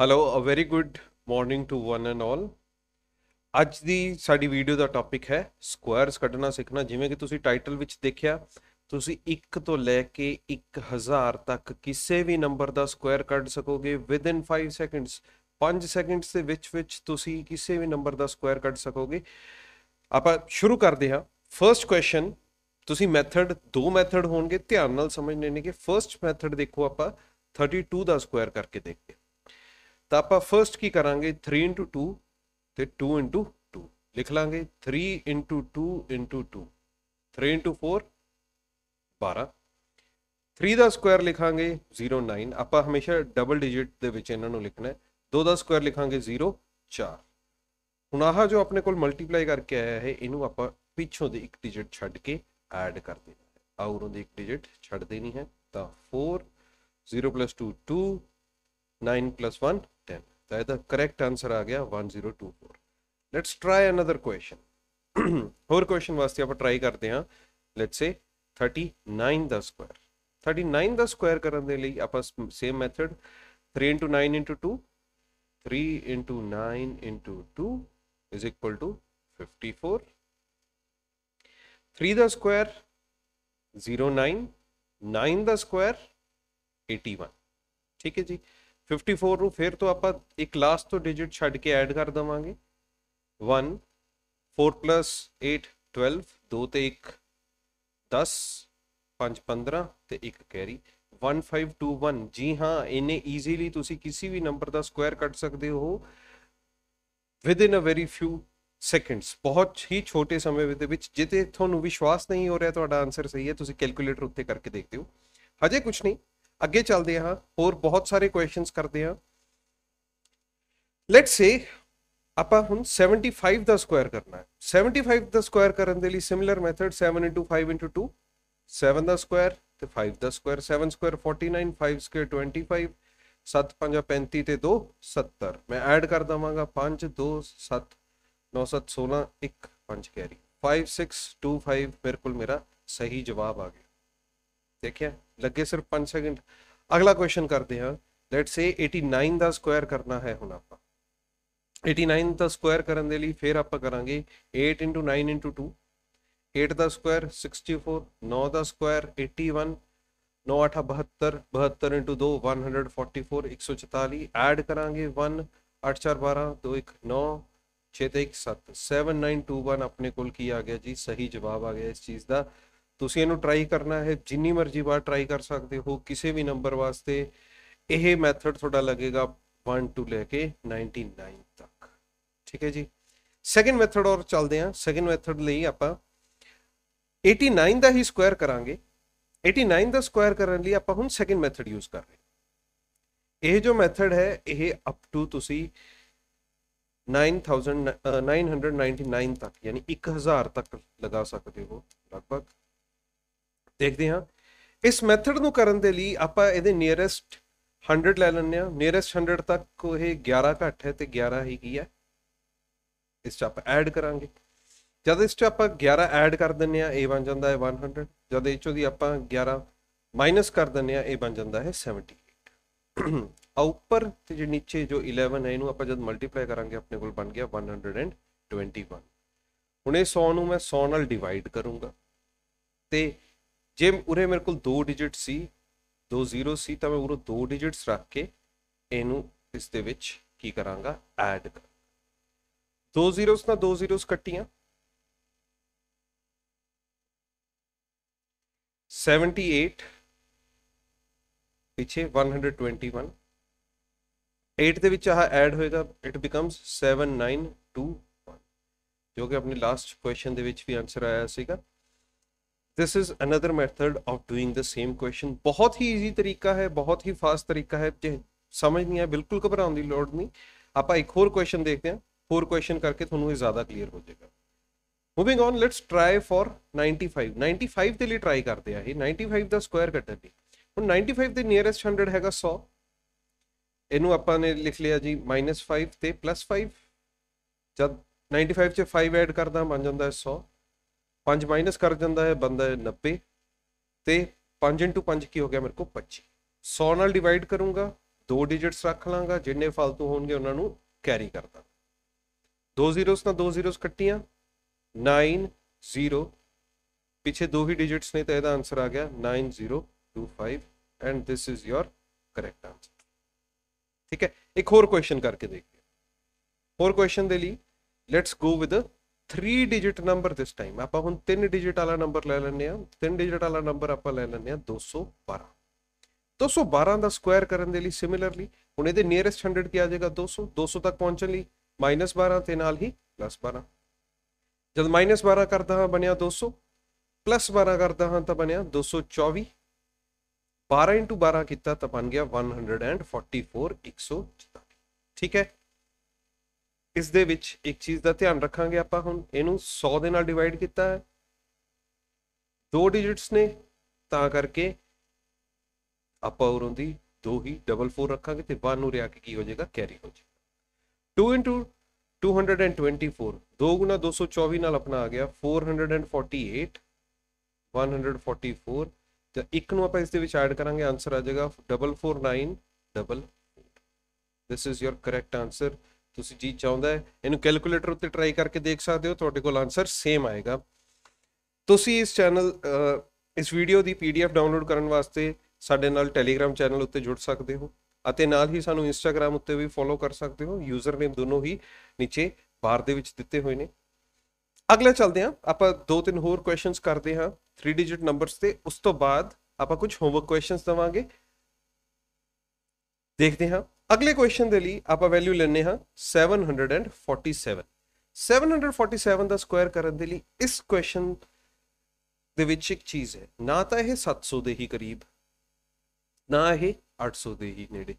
hello uh very good morning to one and 올 ਅੱਜ ਦੀ ਸਾਡੀ ਵੀਡੀਓ ਦਾ ਟੌਪਿਕ ਹੈ ਸਕੁਅਰਸ ਕੱਢਣਾ ਸਿੱਖਣਾ ਜਿਵੇਂ ਕਿ ਤੁਸੀਂ ਟਾਈਟਲ ਵਿੱਚ ਦੇਖਿਆ ਤੁਸੀਂ 1 ਤੋਂ ਲੈ ਕੇ 1000 ਤੱਕ ਕਿਸੇ ਵੀ ਨੰਬਰ ਦਾ ਸਕੁਅਰ ਕੱਢ ਸਕੋਗੇ ਵਿਦ ਇਨ 5 ਸੈਕਿੰਡਸ 5 ਸੈਕਿੰਡਸ ਦੇ ਵਿੱਚ ਵਿੱਚ ਤੁਸੀਂ ਕਿਸੇ ਵੀ ਨੰਬਰ ਦਾ ਸਕੁਅਰ ਕੱਢ ਸਕੋਗੇ ਆਪਾਂ ਸ਼ੁਰੂ ਕਰਦੇ ਹਾਂ ਫਰਸਟ ਕੁਐਸਚਨ ਤੁਸੀਂ ਮੈਥਡ ਦੋ ਮੈਥਡ ਹੋਣਗੇ ਧਿਆਨ ਨਾਲ ਸਮਝਣੇ ਨੇ ਕਿ ਫਰਸਟ ਮੈਥਡ ਦੇਖੋ ਆਪਾਂ 32 ਦਾ ਸਕੁਅਰ ਕਰਕੇ ਦੇਖਦੇ ਤਾਂ ਆਪਾਂ ਫਰਸਟ ਕੀ ਕਰਾਂਗੇ 3 2 ਤੇ 2 2 ਲਿਖ ਲਾਂਗੇ 3 2 2 3 4 12 3 ਦਾ ਸਕੁਆਇਰ ਲਿਖਾਂਗੇ 09 ਆਪਾਂ ਹਮੇਸ਼ਾ ਡਬਲ ਡਿਜੀਟ ਦੇ ਵਿੱਚ ਇਹਨਾਂ ਨੂੰ ਲਿਖਣਾ ਹੈ 2 ਦਾ ਸਕੁਆਇਰ ਲਿਖਾਂਗੇ 04 ਹੁਣ ਆਹ ਜੋ ਆਪਣੇ ਕੋਲ ਮਲਟੀਪਲਾਈ ਕਰਕੇ ਆਇਆ ਹੈ ਇਹਨੂੰ ਆਪਾਂ ਪਿੱਛੋਂ ਦੇ ਇੱਕ ਡਿਜੀਟ ਛੱਡ ਕੇ ਐਡ ਕਰ ਦੇਣਾ ਹੈ ਆਉਰੋਂ ਦੇ ਇੱਕ ਡਿਜੀਟ ਛੱਡ ਦੇਣੀ ਹੈ ਤਾਂ 4 0 2 2 नाइन प्लस वन टेन तो द करेक्ट आंसर आ गया one zero two four let's try another question होर क्वेश्चन वास्ते आप ट्राई करते हैं let's say thirty nine the square thirty nine the square करने के लिए आप same method three into nine into two three into nine into two is equal to fifty four three the square zero nine nine the square eighty one ठीक है जी 54 ਨੂੰ ਫਿਰ ਤੋਂ ਆਪਾਂ ਇੱਕ ਲਾਸਟ ਤੋਂ ਡਿਜਿਟ ਛੱਡ ਕੇ ਐਡ ਕਰ ਦਵਾਂਗੇ 1 4 8 12 2 ਤੇ 1 10 5 15 ਤੇ 1 ਕੈਰੀ 1521 ਜੀ ਹਾਂ ਇਹਨੇ ਈਜ਼ੀਲੀ ਤੁਸੀਂ ਕਿਸੇ ਵੀ ਨੰਬਰ ਦਾ ਸਕੁਅਰ ਕੱਢ ਸਕਦੇ ਹੋ within a very few seconds ਬਹੁਤ ਹੀ ਛੋਟੇ ਸਮੇਂ ਦੇ ਵਿੱਚ ਜਿੱਤੇ ਤੁਹਾਨੂੰ ਵਿਸ਼ਵਾਸ ਨਹੀਂ ਹੋ ਰਿਹਾ ਤੁਹਾਡਾ ਆਨਸਰ ਸਹੀ ਹੈ ਤੁਸੀਂ ਕੈਲਕੂਲੇਟਰ ਉੱਤੇ ਕਰਕੇ ਦੇਖਦੇ ਹੋ ਹਜੇ ਕੁਝ ਨਹੀਂ अगे चलते हाँ होर बहुत सारे क्वेश्चन करते हैं लैट से आप हूँ सैवनटी फाइव का स्क्वायर करना है सैवनटी फाइव का स्क्वायर करने के लिए similar method seven into five into two seven का स्क्वायर तो फाइव का square seven square forty nine five square twenty five सत्त पाँ पैंती दो सत्तर मैं ऐड कर देवगा पाँच दो सत्त नौ सत्त सोलह एक पंच carry five six two five मेरे को मेरा सही जवाब आ गया ਦੇਖਿਆ ਲੱਗੇ ਸਿਰਫ 5 ਸੈਕਿੰਡ ਅਗਲਾ ਕੁਐਸਚਨ ਕਰਦੇ ਹਾਂ ਲੈਟਸ ਸੇ 89 ਦਾ ਸਕੁਆਇਰ ਕਰਨਾ ਹੈ ਹੁਣ ਆਪਾਂ 89 ਦਾ ਸਕੁਆਇਰ ਕਰਨ ਦੇ ਲਈ ਫਿਰ ਆਪਾਂ ਕਰਾਂਗੇ 8 9 2 8 ਦਾ ਸਕੁਆਇਰ 64 9 ਦਾ ਸਕੁਆਇਰ 81 नौ अठ बहत्तर बहत्तर इंटू दो वन हंड्रेड फोर्टी फोर एक सौ चुताली एड करा वन अठ चार बारह दो एक नौ छे तो एक सत्त सैवन नाइन टू वन अपने को आ गया जी सही जवाब आ गया इस चीज़ का ਤੁਸੀਂ ਇਹਨੂੰ ਟਰਾਈ ਕਰਨਾ ਹੈ ਜਿੰਨੀ ਮਰਜ਼ੀ ਵਾਰ ਟਰਾਈ ਕਰ ਸਕਦੇ ਹੋ ਕਿਸੇ ਵੀ ਨੰਬਰ ਵਾਸਤੇ ਇਹ ਮੈਥਡ ਤੁਹਾਡਾ ਲੱਗੇਗਾ 1 ਤੋਂ ਲੈ ਕੇ 99 ਤੱਕ ਠੀਕ ਹੈ ਜੀ ਸੈਕਿੰਡ ਮੈਥਡ ਔਰ ਚੱਲਦੇ ਹਾਂ ਸੈਕਿੰਡ ਮੈਥਡ ਲਈ ਆਪਾਂ 89 ਦਾ ਹੀ ਸਕੁਆਇਰ ਕਰਾਂਗੇ 89 ਦਾ ਸਕੁਆਇਰ ਕਰਨ ਲਈ ਆਪਾਂ ਹੁਣ ਸੈਕਿੰਡ ਮੈਥਡ ਯੂਜ਼ ਕਰ ਰਹੇ ਇਹ ਜੋ ਮੈਥਡ ਹੈ ਇਹ ਅਪ ਟੂ ਤੁਸੀਂ 9999 ਤੱਕ ਯਾਨੀ 1000 ਤੱਕ ਲਗਾ ਸਕਦੇ ਹੋ ਲਗਭਗ ਦੇਖਦੇ ਹਾਂ ਇਸ ਮੈਥਡ ਨੂੰ ਕਰਨ ਦੇ ਲਈ ਆਪਾਂ ਇਹਦੇ ਨੀਅਰੈਸਟ 100 ਲੈ ਲੈਂਦੇ ਹਾਂ ਨੀਅਰੈਸਟ 100 ਤੱਕ ਉਹ 11 ਘੱਟ ਹੈ ਤੇ 11 ਹੀ ਕੀ ਹੈ ਇਸ ਚ ਆਪਾਂ ਐਡ ਕਰਾਂਗੇ ਜਦ ਇਸ ਚ ਆਪਾਂ 11 ਐਡ ਕਰ ਦਿੰਨੇ ਆ a ਬਣ ਜਾਂਦਾ ਹੈ 100 ਜਦ ਇਹ ਚੋਂ ਦੀ ਆਪਾਂ 11 ਮਾਈਨਸ ਕਰ ਦਿੰਨੇ ਆ ਇਹ ਬਣ ਜਾਂਦਾ ਹੈ 78 ਆ ਉੱਪਰ ਤੇ ਜੇ ਨੀਚੇ ਜੋ 11 ਹੈ ਇਹਨੂੰ ਆਪਾਂ ਜਦ ਮਲਟੀਪਲਾਈ ਕਰਾਂਗੇ ਆਪਣੇ ਕੋਲ ਬਣ ਗਿਆ 121 ਹੁਣ ਇਹ 100 ਨੂੰ ਮੈਂ 100 ਨਾਲ ਡਿਵਾਈਡ ਕਰੂੰਗਾ ਤੇ ਜੇ ਉਰੇ ਮੇਰੇ ਕੋਲ ਦੋ ਡਿਜਿਟ ਸੀ ਦੋ ਜ਼ੀਰੋ ਸੀ ਤਾਂ ਮੈਂ ਉਰੇ ਦੋ ਡਿਜਿਟਸ ਰੱਖ ਕੇ ਇਹਨੂੰ ਇਸ ਦੇ ਵਿੱਚ ਕੀ ਕਰਾਂਗਾ ਐਡ ਕਰ ਦੋ ਜ਼ੀਰੋਸ ਨਾਲ ਦੋ ਜ਼ੀਰੋਸ ਕੱਟੀਆਂ 78 ਪਿੱਛੇ 121 8 ਦੇ ਵਿੱਚ ਆਹ ਐਡ ਹੋਏਗਾ ਇਟ ਬਿਕਮਸ 7921 ਜੋ ਕਿ ਆਪਣੇ ਲਾਸਟ ਕੁਐਸਚਨ ਦੇ ਵਿੱਚ ਵੀ ਆਨਸਰ ਆਇਆ ਸੀਗਾ this is another method of doing the same question बहुत ही ਈਜ਼ੀ ਤਰੀਕਾ ਹੈ ਬਹੁਤ ਹੀ ਫਾਸਟ ਤਰੀਕਾ ਹੈ ਜੇ ਸਮਝ ਨਹੀਂ ਆ ਬਿਲਕੁਲ ਘਬਰਾਉਣ ਦੀ ਲੋੜ ਨਹੀਂ ਆਪਾਂ ਇੱਕ ਹੋਰ ਕੁਐਸਚਨ ਦੇਖਦੇ ਹਾਂ ਹੋਰ ਕੁਐਸਚਨ ਕਰਕੇ ਤੁਹਾਨੂੰ ਇਹ ਜ਼ਿਆਦਾ ਕਲੀਅਰ ਹੋ ਜਾਏਗਾ moving on let's try for 95 95 ਦੇ ਲਈ ਟਰਾਈ ਕਰਦੇ ਆ ਇਹ 95 ਦਾ ਸਕੁਆਇਰ ਕੱਢਣ ਲਈ ਹੁਣ 95 ਦੇ ਨੀਅਰੈਸਟ 100 ਹੈਗਾ 100 ਇਹਨੂੰ ਆਪਾਂ ਨੇ ਲਿਖ ਲਿਆ ਜੀ -5 ਤੇ +5 ਜਦ 95 ਚ 5 ਐਡ ਕਰਦਾ ਬਣ ਜਾਂਦਾ ਹੈ 100 5 ਮਾਈਨਸ ਕਰ ਜਾਂਦਾ ਹੈ ਬੰਦਾ 90 ਤੇ 5 5 ਕੀ ਹੋ ਗਿਆ ਮੇਰੇ ਕੋਲ 25 100 ਨਾਲ ਡਿਵਾਈਡ ਕਰੂੰਗਾ ਦੋ ਡਿਜਿਟਸ ਰੱਖ ਲਾਂਗਾ ਜਿੰਨੇ ਫालतू ਹੋਣਗੇ ਉਹਨਾਂ ਨੂੰ ਕੈਰੀ ਕਰ ਦਾਂ ਦੋ ਜ਼ੀਰੋਸ ਨਾਲ ਦੋ ਜ਼ੀਰੋਸ ਕੱਟੀਆਂ 9 0 ਪਿੱਛੇ ਦੋ ਹੀ ਡਿਜਿਟਸ ਨੇ ਤਾਂ ਇਹਦਾ ਆਨਸਰ ਆ ਗਿਆ 9025 and this is your correct answer ਠੀਕ ਹੈ ਇੱਕ ਹੋਰ ਕੁਐਸਚਨ ਕਰਕੇ ਦੇਖਦੇ ਹੋਰ ਕੁਐਸਚਨ ਦੇ ਲਈ let's go with 3 digit number this time ਆਪਾਂ ਹੁਣ 3 ਡਿਜੀਟ ਵਾਲਾ ਨੰਬਰ ਲੈ ਲੈਣੇ ਆ 3 ਡਿਜੀਟ ਵਾਲਾ ਨੰਬਰ ਆਪਾਂ ਲੈ ਲੈਣੇ ਆ 212 212 ਦਾ ਸਕੁਆਇਰ ਕਰਨ ਦੇ ਲਈ ਸਿਮਿਲਰਲੀ ਹੁਣ ਇਹਦੇ ਨੀਅਰੈਸਟ 100 ਕੀ ਆ ਜਾਏਗਾ 200 200 ਤੱਕ ਪਹੁੰਚਣ ਲਈ -12 ਤੇ ਨਾਲ ਹੀ +12 ਜਦ -12 ਕਰਦਾ ਹਾਂ ਬਣਿਆ 200 +12 ਕਰਦਾ ਹਾਂ ਤਾਂ ਬਣਿਆ 224 12 12 ਕੀਤਾ ਤਾਂ ਬਣ ਗਿਆ 144 144 ਠੀਕ ਹੈ ਇਸ ਦੇ ਵਿੱਚ ਇੱਕ ਚੀਜ਼ ਦਾ ਧਿਆਨ ਰੱਖਾਂਗੇ ਆਪਾਂ ਹੁਣ ਇਹਨੂੰ 100 ਦੇ ਨਾਲ ਡਿਵਾਈਡ ਕੀਤਾ ਹੈ ਦੋ ਡਿਜਿਟਸ ਨੇ ਤਾਂ ਕਰਕੇ ਆਪਾਂ ਉਰੋਂ ਦੀ ਦੋ ਹੀ 44 4 ਰੱਖਾਂਗੇ ਤੇ 1 ਨੂੰ ਰਿਆ ਕੇ ਕੀ ਹੋ ਜਾਏਗਾ ਕੈਰੀ ਹੋ ਜਾਏਗਾ 2 224 2 ਗੁਣਾ 224 ਨਾਲ ਆਪਣਾ ਆ ਗਿਆ 448 144 ਤਾਂ ਇੱਕ ਨੂੰ ਆਪਾਂ ਇਸ ਦੇ ਵਿੱਚ ਐਡ ਕਰਾਂਗੇ ਆਨਸਰ ਆ ਜਾਏਗਾ 449 double this is your correct answer ਤੁਸੀਂ ਜੀ ਚਾਹੁੰਦਾ ਇਹਨੂੰ ਕੈਲਕੂਲੇਟਰ ਉੱਤੇ ਟਰਾਈ ਕਰਕੇ ਦੇਖ ਸਕਦੇ ਹੋ ਤੁਹਾਡੇ ਕੋਲ ਆਨਸਰ ਸੇਮ ਆਏਗਾ ਤੁਸੀਂ ਇਸ ਚੈਨਲ ਇਸ ਵੀਡੀਓ ਦੀ ਪੀਡੀਐਫ ਡਾਊਨਲੋਡ ਕਰਨ ਵਾਸਤੇ ਸਾਡੇ ਨਾਲ ਟੈਲੀਗ੍ਰam ਚੈਨਲ ਉੱਤੇ ਜੁੜ ਸਕਦੇ ਹੋ ਅਤੇ ਨਾਲ ਹੀ ਸਾਨੂੰ ਇੰਸਟਾਗ੍ਰam ਉੱਤੇ ਵੀ ਫੋਲੋ ਕਰ ਸਕਦੇ ਹੋ ਯੂਜ਼ਰ ਨੇਮ ਦੋਨੋਂ ਹੀ ਨੀਚੇ ਬਾਰ ਦੇ ਵਿੱਚ ਦਿੱਤੇ ਹੋਏ ਨੇ ਅਗਲਾ ਚੱਲਦੇ ਹਾਂ ਆਪਾਂ ਦੋ ਤਿੰਨ ਹੋਰ ਕੁਐਸਚਨਸ ਕਰਦੇ ਹਾਂ 3 ਡਿਜਿਟ ਨੰਬਰਸ ਤੇ ਉਸ ਤੋਂ ਬਾਅਦ ਆਪਾਂ ਕੁਝ ਹੋਮਵਰਕ ਕੁਐਸਚਨਸ ਦਵਾਂਗੇ ਦੇਖਦੇ ਹਾਂ ਅਗਲੇ ਕੁਐਸਚਨ ਦੇ ਲਈ ਆਪਾਂ ਵੈਲਿਊ ਲੈਣੇ ਹਾਂ 747 747 ਦਾ ਸਕੁਆਇਰ ਕਰਨ ਦੇ ਲਈ ਇਸ ਕੁਐਸਚਨ ਦੇ ਵਿੱਚ ਇੱਕ ਚੀਜ਼ ਹੈ ਨਾ ਤਾਂ ਇਹ 700 ਦੇ ਹੀ ਕਰੀਬ ਨਾ ਇਹ 800 ਦੇ ਹੀ ਨੇੜੇ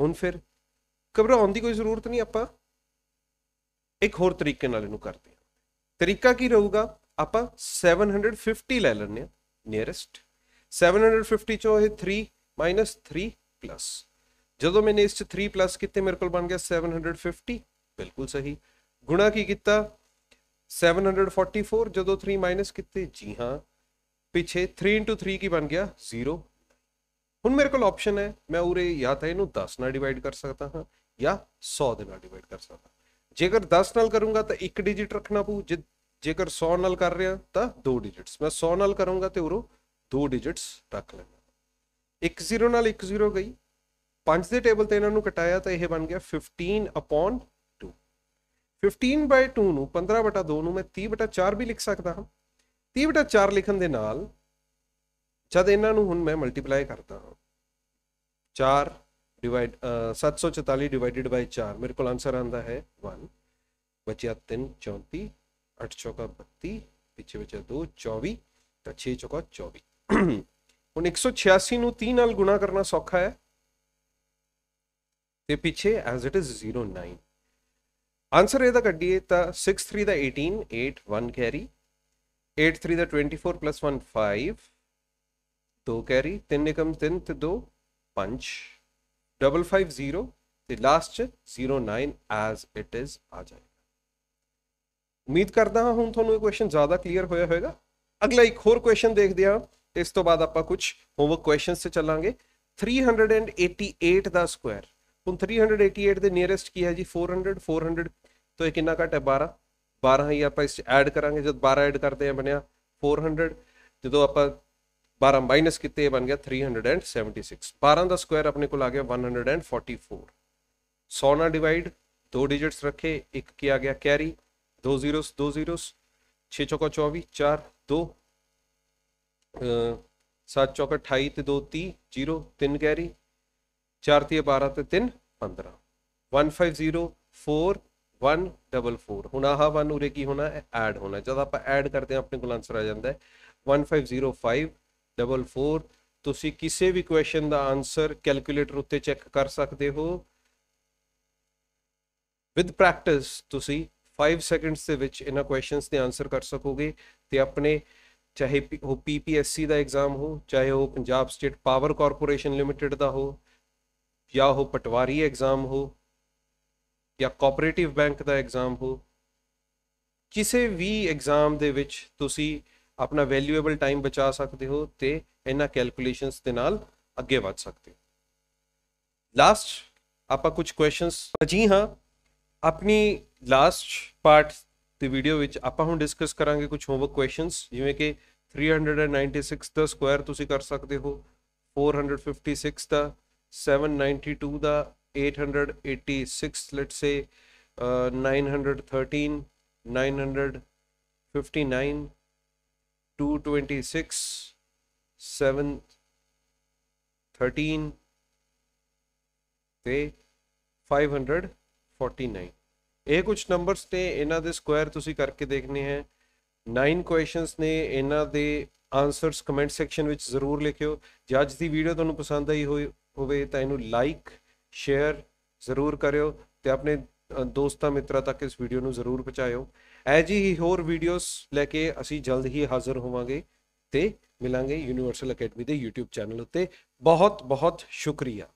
ਹੁਣ ਫਿਰ ਘਬਰਾਉਣ ਦੀ ਕੋਈ ਜ਼ਰੂਰਤ ਨਹੀਂ ਆਪਾਂ ਇੱਕ ਹੋਰ ਤਰੀਕੇ ਨਾਲ ਇਹਨੂੰ ਕਰਦੇ ਹਾਂ ਤਰੀਕਾ ਕੀ ਰਹੂਗਾ ਆਪਾਂ 750 ਲੈ ਲੈਣੇ ਆ ਨੀਅਰੈਸਟ 750 ਚੋਂ ਇਹ 3 3 ਪਲੱਸ ਜਦੋਂ ਮੈਨੇ ਇਸ ਚ 3 ਪਲੱਸ ਕੀਤੇ ਮੇਰੇ ਕੋਲ ਬਣ ਗਿਆ 750 ਬਿਲਕੁਲ ਸਹੀ ਗੁਣਾ ਕੀ ਕੀਤਾ 744 ਜਦੋਂ 3 ਮਾਈਨਸ ਕੀਤੇ ਜੀ ਹਾਂ ਪਿੱਛੇ 3 3 ਕੀ ਬਣ ਗਿਆ 0 ਹੁਣ ਮੇਰੇ ਕੋਲ ਆਪਸ਼ਨ ਹੈ ਮੈਂ ਉਰੇ ਜਾਂ ਤਾਂ ਇਹਨੂੰ 10 ਨਾਲ ਡਿਵਾਈਡ ਕਰ ਸਕਦਾ ਹਾਂ ਜਾਂ 100 ਦੇ ਨਾਲ ਡਿਵਾਈਡ ਕਰ ਸਕਦਾ ਜੇਕਰ 10 ਨਾਲ ਕਰੂੰਗਾ ਤਾਂ ਇੱਕ ਡਿਜੀਟ ਰੱਖਣਾ ਪਊ ਜੇਕਰ 100 ਨਾਲ ਕਰ ਰਿਹਾ ਤਾਂ ਦੋ ਡਿਜੀਟਸ ਮੈਂ 100 ਨਾਲ ਕਰੂੰਗਾ ਤੇ ਉਰੋ ਦੋ ਡਿਜੀਟਸ ਰੱਖ ਲੈਣਾ 10 ਨਾਲ 10 ਗਈ 5 ਦੇ ਟੇਬਲ ਤੇ ਇਹਨਾਂ ਨੂੰ ਕਟਾਇਆ ਤਾਂ ਇਹ ਬਣ ਗਿਆ 15 upon 2 15 ਬਾਈ 2 ਨੂੰ 15 ਬਟਾ 2 ਨੂੰ ਮੈਂ 30 ਬਟਾ 4 ਵੀ ਲਿਖ ਸਕਦਾ ਹਾਂ 30 ਬਟਾ 4 ਲਿਖਣ ਦੇ ਨਾਲ ਜਦ ਇਹਨਾਂ ਨੂੰ ਹੁਣ ਮੈਂ ਮਲਟੀਪਲਾਈ ਕਰਦਾ ਹਾਂ 4 ਡਿਵਾਈਡ 744 ਡਿਵਾਈਡਡ ਬਾਈ 4 ਮੇਰੇ ਕੋਲ ਆਨਸਰ ਆਂਦਾ ਹੈ 1 ਬਚਿਆ 3 34 8 ਚੌਕਾ 32 ਪਿੱਛੇ ਬਚਿਆ 2 24 ਤਾਂ 6 ਚੌਕਾ 24 ਹੁਣ 186 ਨੂੰ 30 ਨਾਲ ਗੁਣਾ ਕਰਨਾ ਸੌਖਾ ਹੈ ਤੇ ਪਿੱਛੇ ਐਜ਼ ਇਟ ਇਜ਼ 09 ਆਨਸਰ ਇਹਦਾ ਕੱਢੀਏ ਤਾਂ 63 ਦਾ 18 8 1 ਕੈਰੀ 83 ਦਾ 24 1 5 ਦੋ ਕੈਰੀ ਤਿੰਨ ਇਕਮ ਤਿੰਨ ਤੇ ਪੰਜ 5 550 ਤੇ ਲਾਸਟ 09 ਐਜ਼ ਇਟ ਇਜ਼ ਆ ਜਾਏਗਾ ਉਮੀਦ ਕਰਦਾ ਹਾਂ ਹੁਣ ਤੁਹਾਨੂੰ ਇਹ ਕੁਐਸਚਨ ਜ਼ਿਆਦਾ ਕਲੀਅਰ ਹੋਇਆ ਹੋਵੇਗਾ ਅਗਲਾ ਇੱਕ ਹੋਰ ਕੁਐਸਚਨ ਦੇਖਦੇ ਹਾਂ ਇਸ ਤੋਂ ਬਾਅਦ ਆਪਾਂ ਕੁਝ ਹੋਮਵਰਕ ਕੁਐਸਚਨਸ ਤੇ ਚੱਲਾਂਗੇ 388 ਦਾ ਸਕੁਅਰ हूँ थ्री हंड्रेड एटी एट के नियरेस्ट की है जी फोर हंड्रेड फोर हंड्रेड तो यह कि घट है बारह बारह ही आप इस एड करा जो बारह एड करते हैं बनिया फोर हंड्रड जो आप बारह माइनस किए बन गया three hundred and seventy six बारह का स्क्वायर अपने को आ गया one hundred and forty four सौ ना डिवाइड दो डिजिट्स रखे एक की आ गया कैरी दो जीरोस दो जीरोस छे चौका चौबीस चार दो सात चौका अठाई तो दो ती जीरो तीन कैरी 4 3 12 ਤੇ 3 15 1504144 ਹੁਣ ਆਹ 1 ਉਰੇ ਕੀ ਹੋਣਾ ਹੈ ਐਡ ਹੋਣਾ ਜਦ ਆਪਾਂ ਐਡ ਕਰਦੇ ਆ ਆਪਣੇ ਕੋਲ ਆਨਸਰ ਆ ਜਾਂਦਾ ਹੈ 1505 ਤੁਸੀਂ ਕਿਸੇ ਵੀ ਕੁਐਸਚਨ ਦਾ ਆਨਸਰ ਕੈਲਕੂਲੇਟਰ ਉੱਤੇ ਚੈੱਕ ਕਰ ਸਕਦੇ ਹੋ ਵਿਦ ਪ੍ਰੈਕਟਿਸ ਤੁਸੀਂ 5 ਸੈਕਿੰਡਸ ਦੇ ਵਿੱਚ ਇਹਨਾਂ ਕੁਐਸਚਨਸ ਦੇ ਆਨਸਰ ਕਰ ਸਕੋਗੇ ਤੇ ਆਪਣੇ ਚਾਹੇ ਉਹ ਪੀਪੀਐਸਸੀ ਦਾ ਐਗਜ਼ਾਮ ਹੋ ਚਾਹੇ ਉਹ Punjab state power corporation limited ਦਾ ਹੋ ਜਾਂ ਉਹ ਪਟਵਾਰੀ ਐਗਜ਼ਾਮ ਹੋ ਜਾਂ ਕੋਆਪਰੇਟਿਵ ਬੈਂਕ ਦਾ ਐਗਜ਼ਾਮ ਹੋ ਕਿਸੇ ਵੀ ਐਗਜ਼ਾਮ ਦੇ ਵਿੱਚ ਤੁਸੀਂ ਆਪਣਾ ਵੈਲਿਊਏਬਲ ਟਾਈਮ ਬਚਾ ਸਕਦੇ ਹੋ ਤੇ ਇਹਨਾਂ ਕੈਲਕੂਲੇਸ਼ਨਸ ਦੇ ਨਾਲ ਅੱਗੇ ਵਧ ਸਕਦੇ ਹੋ ਲਾਸਟ ਆਪਾਂ ਕੁਝ ਕੁਐਸਚਨਸ ਜੀ ਹਾਂ ਆਪਣੀ ਲਾਸਟ ਪਾਰਟ ਦੀ ਵੀਡੀਓ ਵਿੱਚ ਆਪਾਂ ਹੁਣ ਡਿਸਕਸ ਕਰਾਂਗੇ ਕੁਝ ਹੋਮਵਰਕ ਕੁਐਸਚਨਸ ਜਿਵੇਂ ਕਿ 396 ਦਾ ਸਕੁਆਇਰ ਤੁਸੀਂ ਕਰ ਸਕਦੇ ਹੋ 456 ਦਾ 792 ਦਾ 886 ਲੈਟਸ ਸੇ 913 959 226 ਤੇ 549 ਇਹ ਕੁਝ ਨੰਬਰਸ ਨੇ ਇਹਨਾਂ ਦੇ ਸਕੁਆਇਰ ਤੁਸੀਂ ਕਰਕੇ ਦੇਖਨੇ ਹੈ 9 ਕੁਐਸਚਨਸ ਨੇ ਇਹਨਾਂ ਦੇ ਆਨਸਰਸ ਕਮੈਂਟ ਸੈਕਸ਼ਨ ਵਿੱਚ ਜ਼ਰੂਰ ਲਿਖਿਓ ਜੇ ਅੱਜ ਦੀ ਵੀਡੀਓ ਤੁਹਾਨੂੰ ਪਸੰਦ ਆਈ ਹੋਵੇ ਹੋਵੇ ਤਾਂ ਇਹਨੂੰ ਲਾਈਕ ਸ਼ੇਅਰ ਜ਼ਰੂਰ ਕਰਿਓ ਤੇ ਆਪਣੇ ਦੋਸਤਾਂ ਮਿੱਤਰਾਂ ਤੱਕ ਇਸ ਵੀਡੀਓ ਨੂੰ ਜ਼ਰੂਰ ਪਹੁੰਚਾਇਓ ਐਜੀ ਹੀ ਹੋਰ ਵੀਡੀਓਜ਼ ਲੈ ਕੇ ਅਸੀਂ ਜਲਦ ਹੀ ਹਾਜ਼ਰ ਹੋਵਾਂਗੇ ਤੇ ਮਿਲਾਂਗੇ ਯੂਨੀਵਰਸਲ ਅਕੈਡਮੀ ਦੇ YouTube ਚੈਨਲ ਉੱਤੇ ਬਹੁਤ ਬਹੁਤ ਸ਼ੁਕਰੀਆ